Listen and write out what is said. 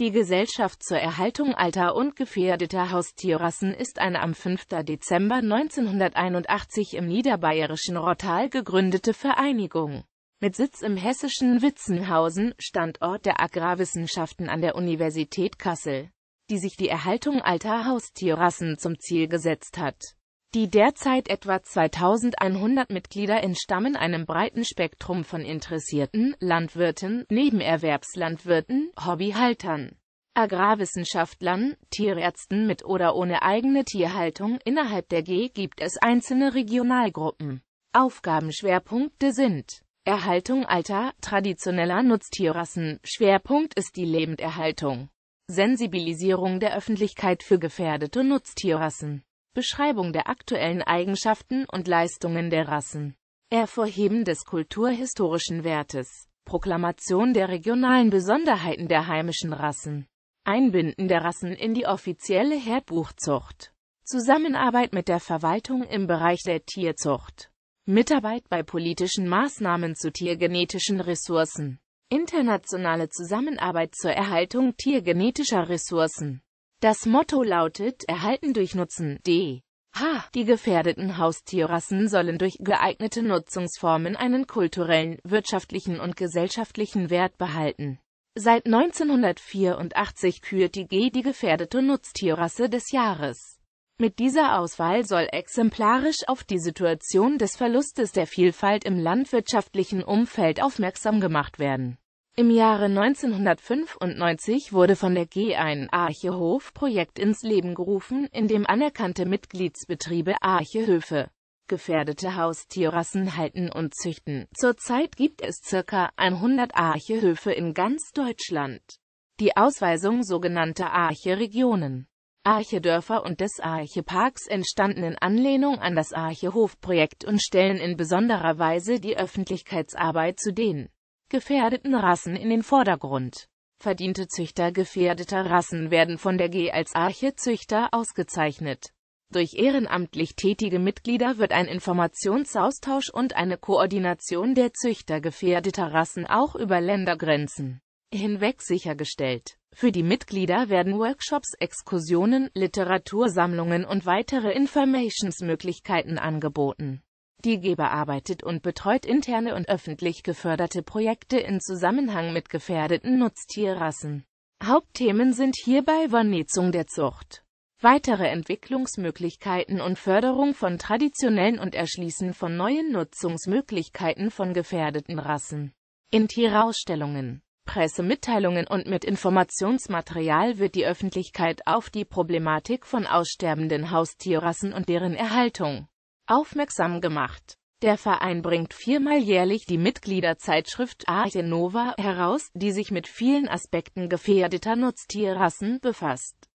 Die Gesellschaft zur Erhaltung alter und gefährdeter Haustierrassen ist eine am 5. Dezember 1981 im niederbayerischen Rottal gegründete Vereinigung. Mit Sitz im hessischen Witzenhausen, Standort der Agrarwissenschaften an der Universität Kassel, die sich die Erhaltung alter Haustierrassen zum Ziel gesetzt hat die derzeit etwa 2100 Mitglieder entstammen einem breiten Spektrum von Interessierten, Landwirten, Nebenerwerbslandwirten, Hobbyhaltern, Agrarwissenschaftlern, Tierärzten mit oder ohne eigene Tierhaltung. Innerhalb der G gibt es einzelne Regionalgruppen. Aufgabenschwerpunkte sind Erhaltung alter, traditioneller Nutztierrassen. Schwerpunkt ist die Lebenderhaltung. Sensibilisierung der Öffentlichkeit für gefährdete Nutztierrassen. Beschreibung der aktuellen Eigenschaften und Leistungen der Rassen, Hervorheben des kulturhistorischen Wertes, Proklamation der regionalen Besonderheiten der heimischen Rassen, Einbinden der Rassen in die offizielle Herdbuchzucht, Zusammenarbeit mit der Verwaltung im Bereich der Tierzucht, Mitarbeit bei politischen Maßnahmen zu tiergenetischen Ressourcen, internationale Zusammenarbeit zur Erhaltung tiergenetischer Ressourcen. Das Motto lautet Erhalten durch Nutzen. D. H. Die gefährdeten Haustierrassen sollen durch geeignete Nutzungsformen einen kulturellen, wirtschaftlichen und gesellschaftlichen Wert behalten. Seit 1984 kürt die G die gefährdete Nutztierrasse des Jahres. Mit dieser Auswahl soll exemplarisch auf die Situation des Verlustes der Vielfalt im landwirtschaftlichen Umfeld aufmerksam gemacht werden. Im Jahre 1995 wurde von der g ein Archehof-Projekt ins Leben gerufen, in dem anerkannte Mitgliedsbetriebe Archehöfe gefährdete Haustierrassen halten und züchten. Zurzeit gibt es ca. 100 Archehöfe in ganz Deutschland. Die Ausweisung sogenannter Arche-Regionen, Arche-Dörfer und des Arche-Parks entstanden in Anlehnung an das Arche-Hof-Projekt und stellen in besonderer Weise die Öffentlichkeitsarbeit zu den gefährdeten Rassen in den Vordergrund. Verdiente Züchter gefährdeter Rassen werden von der G als Arche-Züchter ausgezeichnet. Durch ehrenamtlich tätige Mitglieder wird ein Informationsaustausch und eine Koordination der Züchter gefährdeter Rassen auch über Ländergrenzen hinweg sichergestellt. Für die Mitglieder werden Workshops, Exkursionen, Literatursammlungen und weitere Informationsmöglichkeiten angeboten. Die G bearbeitet und betreut interne und öffentlich geförderte Projekte in Zusammenhang mit gefährdeten Nutztierrassen. Hauptthemen sind hierbei Vernetzung der Zucht, weitere Entwicklungsmöglichkeiten und Förderung von traditionellen und Erschließen von neuen Nutzungsmöglichkeiten von gefährdeten Rassen. In Tierausstellungen, Pressemitteilungen und mit Informationsmaterial wird die Öffentlichkeit auf die Problematik von aussterbenden Haustierrassen und deren Erhaltung aufmerksam gemacht. Der Verein bringt viermal jährlich die Mitgliederzeitschrift Arte Nova heraus, die sich mit vielen Aspekten gefährdeter Nutztierrassen befasst.